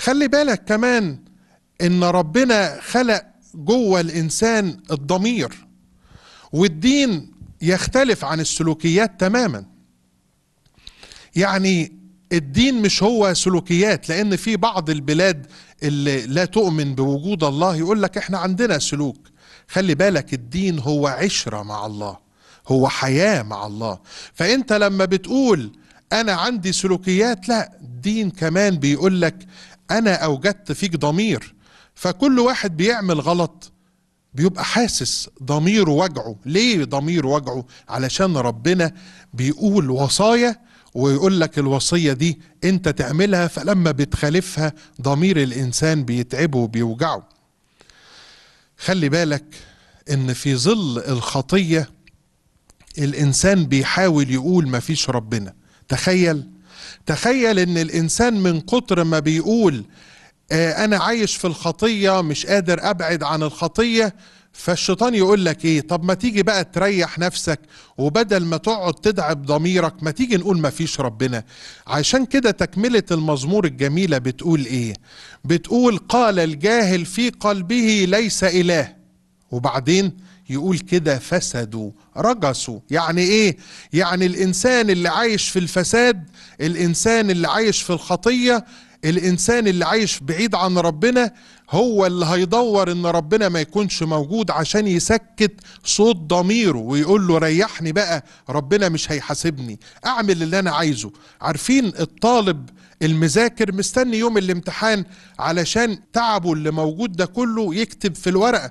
خلي بالك كمان ان ربنا خلق جوه الانسان الضمير والدين يختلف عن السلوكيات تماما يعني الدين مش هو سلوكيات لان في بعض البلاد اللي لا تؤمن بوجود الله يقول لك احنا عندنا سلوك خلي بالك الدين هو عشرة مع الله هو حياة مع الله فانت لما بتقول انا عندي سلوكيات لا الدين كمان بيقول لك انا اوجدت فيك ضمير فكل واحد بيعمل غلط بيبقى حاسس ضميره وجعه ليه ضميره وجعه علشان ربنا بيقول وصايا ويقول لك الوصية دي انت تعملها فلما بتخالفها ضمير الانسان بيتعبه وبيوجعه خلي بالك ان في ظل الخطية الانسان بيحاول يقول مفيش ربنا تخيل تخيل ان الانسان من كتر ما بيقول آه، انا عايش في الخطيه مش قادر ابعد عن الخطيه فالشيطان يقول لك ايه طب ما تيجي بقى تريح نفسك وبدل ما تقعد تدعب ضميرك ما تيجي نقول ما فيش ربنا عشان كده تكملة المزمور الجميلة بتقول ايه بتقول قال الجاهل في قلبه ليس اله وبعدين يقول كده فسدوا رجسوا يعني ايه يعني الانسان اللي عايش في الفساد الانسان اللي عايش في الخطيه الانسان اللي عايش بعيد عن ربنا هو اللي هيدور ان ربنا ما يكونش موجود عشان يسكت صوت ضميره ويقول له ريحني بقى ربنا مش هيحاسبني اعمل اللي انا عايزه عارفين الطالب المذاكر مستني يوم الامتحان علشان تعبه اللي موجود ده كله يكتب في الورقه